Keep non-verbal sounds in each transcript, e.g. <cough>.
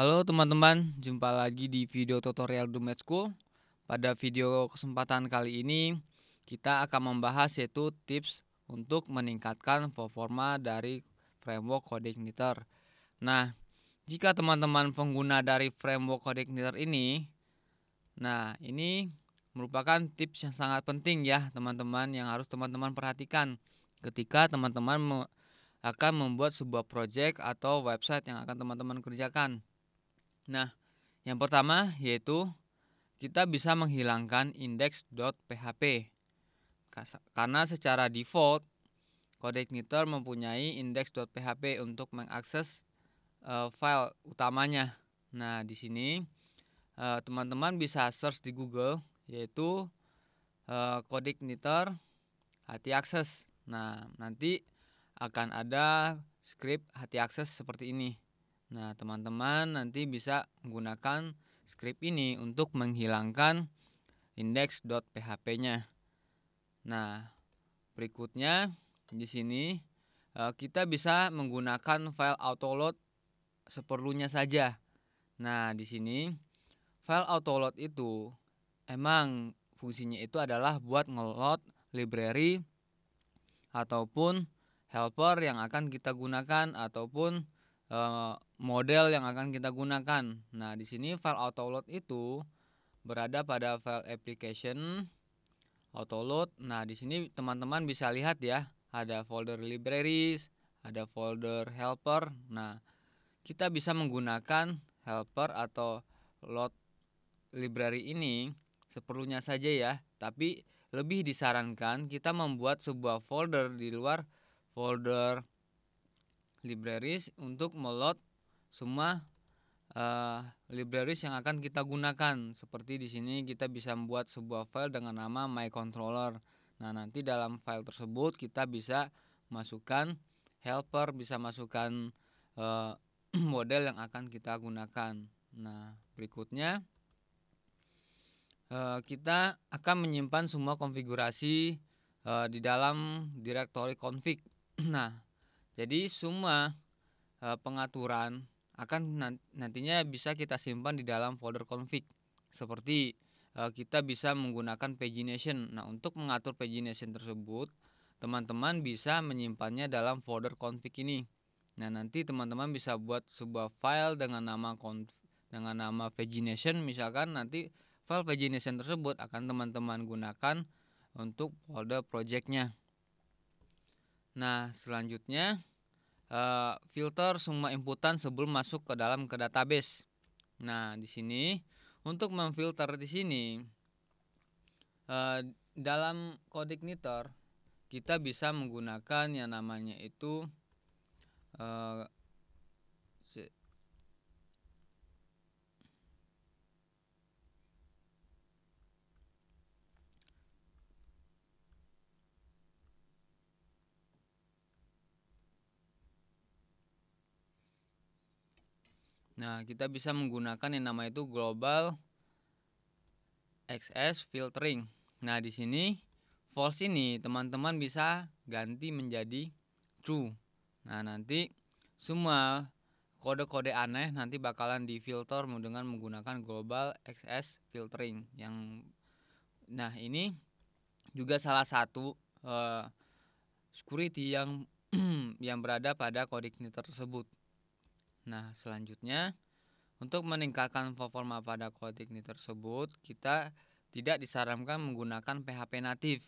Halo teman-teman, jumpa lagi di video tutorial Dumet School. Pada video kesempatan kali ini, kita akan membahas yaitu tips untuk meningkatkan performa dari framework CodeIgniter. Nah, jika teman-teman pengguna dari framework CodeIgniter ini, nah ini merupakan tips yang sangat penting ya teman-teman yang harus teman-teman perhatikan ketika teman-teman akan membuat sebuah project atau website yang akan teman-teman kerjakan. Nah, yang pertama yaitu kita bisa menghilangkan index.php karena secara default kode igniter mempunyai index.php untuk mengakses uh, file utamanya. Nah, di sini eh, teman-teman uh, bisa search di Google yaitu uh, eh, igniter hati akses. Nah, nanti akan ada script hati akses seperti ini. Nah, teman-teman nanti bisa menggunakan script ini untuk menghilangkan index.php-nya. Nah, berikutnya di sini eh, kita bisa menggunakan file autoload seperlunya saja. Nah, di sini file autoload itu emang fungsinya itu adalah buat ngeload library ataupun helper yang akan kita gunakan ataupun uh, model yang akan kita gunakan. Nah, di sini file autoload itu berada pada file application autoload. Nah, di sini teman-teman bisa lihat ya, ada folder libraries, ada folder helper. Nah, kita bisa menggunakan helper atau load library ini seperlunya saja ya, tapi lebih disarankan kita membuat sebuah folder di luar folder libraries untuk melot semua uh, libraries yang akan kita gunakan. Seperti di sini kita bisa membuat sebuah file dengan nama my controller. Nah, nanti dalam file tersebut kita bisa masukkan helper, bisa masukkan uh, <clears throat> model yang akan kita gunakan. Nah, berikutnya uh, kita akan menyimpan semua konfigurasi uh, di dalam directory config. <clears throat> Nah, jadi semua e, pengaturan akan nantinya bisa kita simpan di dalam folder config seperti e, kita bisa menggunakan pagination. Nah, untuk mengatur pagination tersebut, teman-teman bisa menyimpannya dalam folder config ini. Nah, nanti teman-teman bisa buat sebuah file dengan nama config dengan nama pagination misalkan nanti file pagination tersebut akan teman-teman gunakan untuk folder projectnya. Nah, selanjutnya Eh, filter semua inputan sebelum masuk ke dalam ke database. Nah, di sini untuk memfilter di sini uh, dalam kode igniter kita bisa menggunakan yang namanya itu uh, Nah, kita bisa menggunakan yang nama itu global XS filtering. Nah, di sini false ini teman-teman bisa ganti menjadi true. Nah, nanti semua kode-kode aneh nanti bakalan difilter dengan menggunakan global XS filtering yang nah ini juga salah satu uh, security yang <clears throat> yang berada pada kode tersebut. Nah, selanjutnya untuk meningkatkan performa pada kode ini tersebut, kita tidak disarankan menggunakan PHP natif.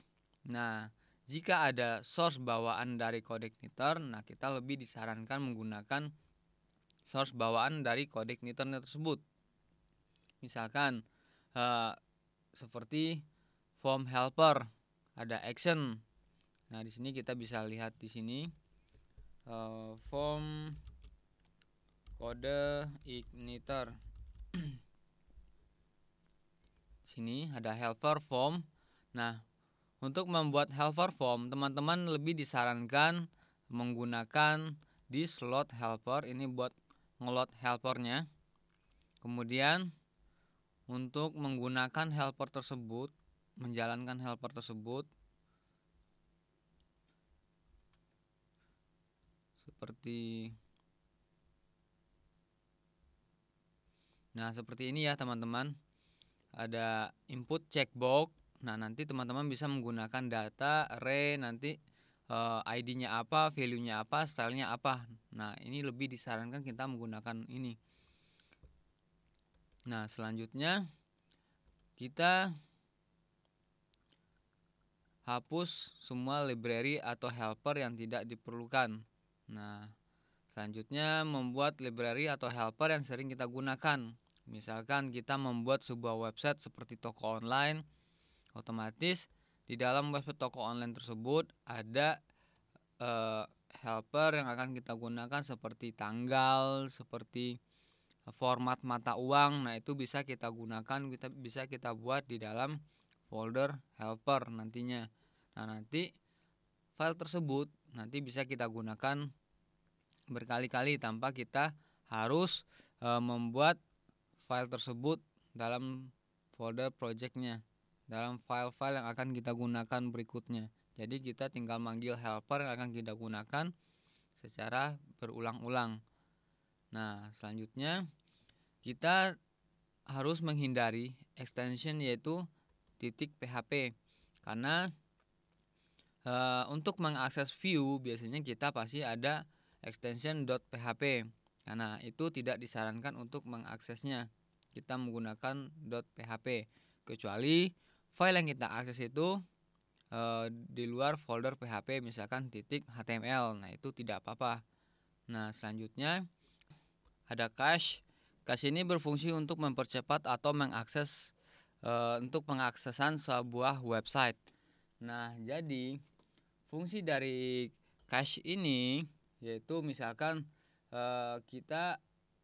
Nah, jika ada source bawaan dari kode niter, nah kita lebih disarankan menggunakan source bawaan dari kode niter tersebut. Misalkan uh, seperti form helper, ada action. Nah, di sini kita bisa lihat di sini uh, form kode igniter <clears throat> sini ada helper form nah untuk membuat helper form teman-teman lebih disarankan menggunakan di slot helper ini buat ngelot helpernya kemudian untuk menggunakan helper tersebut menjalankan helper tersebut seperti Nah, seperti ini ya teman-teman. Ada input checkbox. Nah, nanti teman-teman bisa menggunakan data array nanti uh, eh, ID-nya apa, value-nya apa, style-nya apa. Nah, ini lebih disarankan kita menggunakan ini. Nah, selanjutnya kita hapus semua library atau helper yang tidak diperlukan. Nah, selanjutnya membuat library atau helper yang sering kita gunakan. Misalkan kita membuat sebuah website seperti toko online, otomatis di dalam website toko online tersebut ada uh, helper yang akan kita gunakan seperti tanggal, seperti format mata uang. Nah, itu bisa kita gunakan, kita bisa kita buat di dalam folder helper nantinya. Nah, nanti file tersebut nanti bisa kita gunakan berkali-kali tanpa kita harus e, membuat file tersebut dalam folder projectnya dalam file-file yang akan kita gunakan berikutnya. Jadi kita tinggal manggil helper yang akan kita gunakan secara berulang-ulang. Nah, selanjutnya kita harus menghindari extension yaitu titik PHP karena e, untuk mengakses view biasanya kita pasti ada extension .php. Karena itu tidak disarankan untuk mengaksesnya kita menggunakan .php kecuali file yang kita akses itu e, di luar folder php misalkan titik html nah itu tidak apa-apa nah selanjutnya ada cache cache ini berfungsi untuk mempercepat atau mengakses e, untuk pengaksesan sebuah website nah jadi fungsi dari cache ini yaitu misalkan e, kita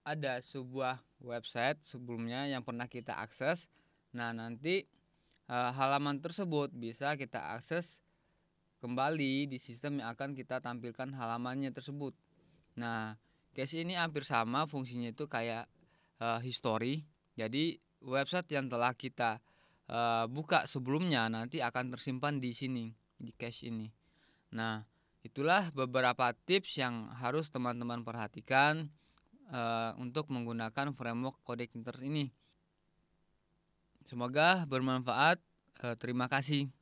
ada sebuah website sebelumnya yang pernah kita akses. Nah, nanti e, halaman tersebut bisa kita akses kembali di sistem yang akan kita tampilkan halamannya tersebut. Nah, case ini hampir sama fungsinya itu kayak e, history. Jadi, website yang telah kita e, buka sebelumnya nanti akan tersimpan di sini, di cache ini. Nah, itulah beberapa tips yang harus teman-teman perhatikan uh, untuk menggunakan framework kode Kinters ini. Semoga bermanfaat. Uh, terima kasih.